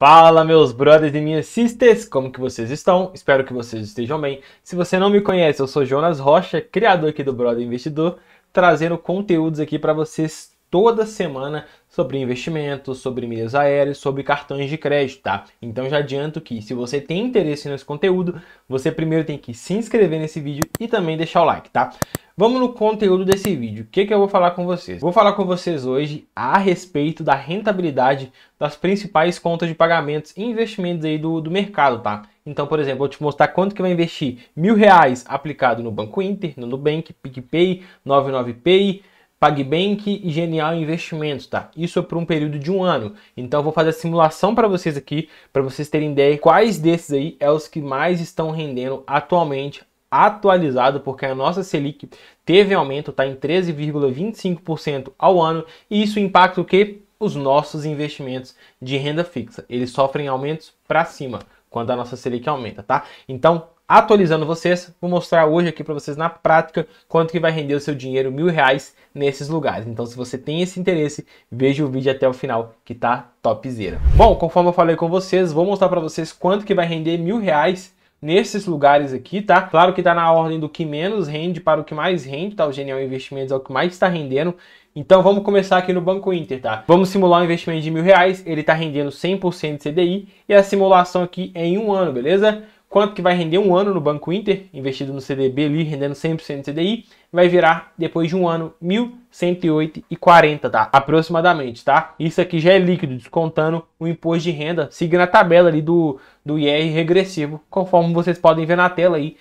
Fala meus brothers e minhas sisters, como que vocês estão? Espero que vocês estejam bem. Se você não me conhece, eu sou Jonas Rocha, criador aqui do Brother Investidor, trazendo conteúdos aqui para vocês toda semana sobre investimentos, sobre milhas aéreas, sobre cartões de crédito, tá? Então já adianto que se você tem interesse nesse conteúdo, você primeiro tem que se inscrever nesse vídeo e também deixar o like, tá? Vamos no conteúdo desse vídeo. O que, que eu vou falar com vocês? Vou falar com vocês hoje a respeito da rentabilidade das principais contas de pagamentos e investimentos aí do, do mercado, tá? Então, por exemplo, vou te mostrar quanto que vai investir mil reais aplicado no Banco Inter, no Nubank, PicPay, 99Pay, PagBank e Genial Investimentos, tá? Isso é por um período de um ano. Então, eu vou fazer a simulação para vocês aqui, para vocês terem ideia quais desses aí é os que mais estão rendendo atualmente atualizado, porque a nossa Selic teve aumento, tá em 13,25% ao ano, e isso impacta o que? Os nossos investimentos de renda fixa. Eles sofrem aumentos para cima quando a nossa Selic aumenta, tá? Então, atualizando vocês. Vou mostrar hoje aqui para vocês na prática quanto que vai render o seu dinheiro mil reais nesses lugares. Então se você tem esse interesse, veja o vídeo até o final que tá topzera. Bom, conforme eu falei com vocês, vou mostrar para vocês quanto que vai render mil reais nesses lugares aqui, tá? Claro que tá na ordem do que menos rende para o que mais rende, tá? O Genial Investimentos é o que mais está rendendo. Então vamos começar aqui no Banco Inter, tá? Vamos simular um investimento de mil reais, ele tá rendendo 100% CDI e a simulação aqui é em um ano, beleza? quanto que vai render um ano no Banco Inter, investido no CDB ali, rendendo 100% do CDI, vai virar, depois de um ano, 1.108,40, tá? Aproximadamente, tá? Isso aqui já é líquido, descontando o imposto de renda, seguindo a tabela ali do, do IR regressivo, conforme vocês podem ver na tela aí.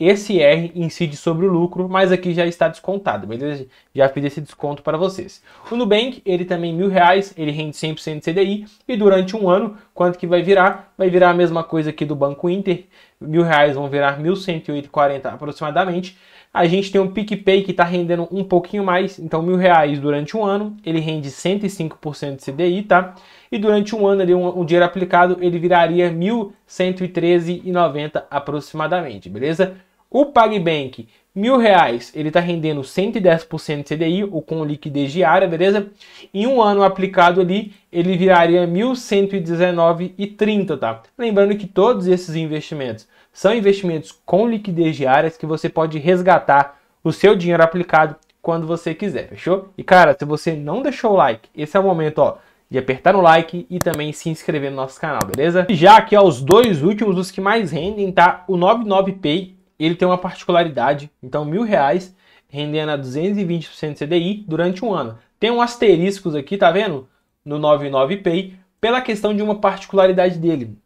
Esse IR incide sobre o lucro, mas aqui já está descontado, beleza? Já fiz esse desconto para vocês. O Nubank, ele também mil reais, ele rende 100% CDI e durante um ano, quanto que vai virar? vai virar a mesma coisa aqui do Banco Inter, mil reais vão virar 1.140 aproximadamente. A gente tem um PicPay que está rendendo um pouquinho mais, então mil reais durante um ano, ele rende 105% de CDI, tá? E durante um ano ali, um, um dinheiro aplicado, ele viraria 1.113,90 aproximadamente, beleza? O PagBank, mil reais, ele está rendendo 110% CDI, ou com liquidez diária, beleza? Em um ano aplicado ali, ele viraria 1.119,30, tá? Lembrando que todos esses investimentos são investimentos com liquidez diária que você pode resgatar o seu dinheiro aplicado quando você quiser, fechou? E cara, se você não deixou o like, esse é o momento, ó, de apertar no like e também se inscrever no nosso canal, beleza? Já aqui, ó, os dois últimos, os que mais rendem, tá? O 99Pay ele tem uma particularidade, então mil reais rendendo a 220% CDI durante um ano. Tem um asterisco aqui, tá vendo? No 99Pay, pela questão de uma particularidade dele.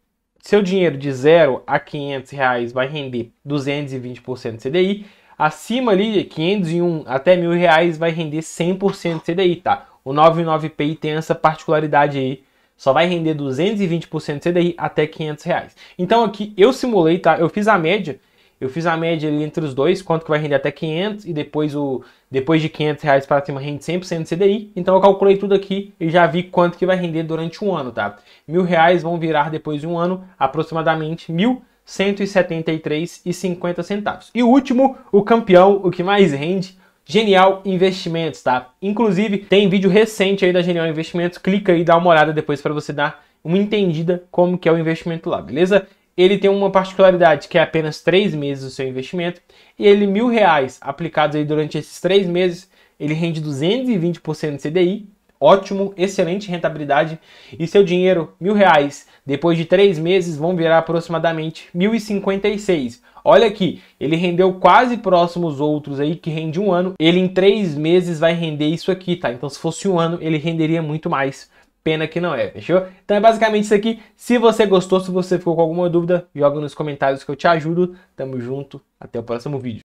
Seu dinheiro de 0 a 500 reais vai render 220% CDI, acima ali, 501 até mil reais vai render 100% CDI, tá? O 99Pay tem essa particularidade aí, só vai render 220% CDI até 500 reais. Então aqui eu simulei, tá? Eu fiz a média eu fiz a média ali entre os dois, quanto que vai render até 500 e depois o depois de 500 reais para cima rende 100% CDI. Então eu calculei tudo aqui e já vi quanto que vai render durante um ano, tá? Mil reais vão virar depois de um ano aproximadamente mil 173,50 centavos. E o último, o campeão, o que mais rende, Genial Investimentos, tá? Inclusive, tem vídeo recente aí da Genial Investimentos, clica aí, dá uma olhada depois para você dar uma entendida como que é o investimento lá, beleza? ele tem uma particularidade que é apenas três meses o seu investimento e ele mil reais aplicados aí durante esses três meses ele rende 220% de CDI, ótimo, excelente rentabilidade e seu dinheiro mil reais depois de três meses vão virar aproximadamente 1.056. Olha aqui, ele rendeu quase próximos outros aí que rende um ano. Ele em três meses vai render isso aqui, tá? Então se fosse um ano ele renderia muito mais Pena que não é, fechou? Então é basicamente isso aqui. Se você gostou, se você ficou com alguma dúvida, joga nos comentários que eu te ajudo. Tamo junto, até o próximo vídeo.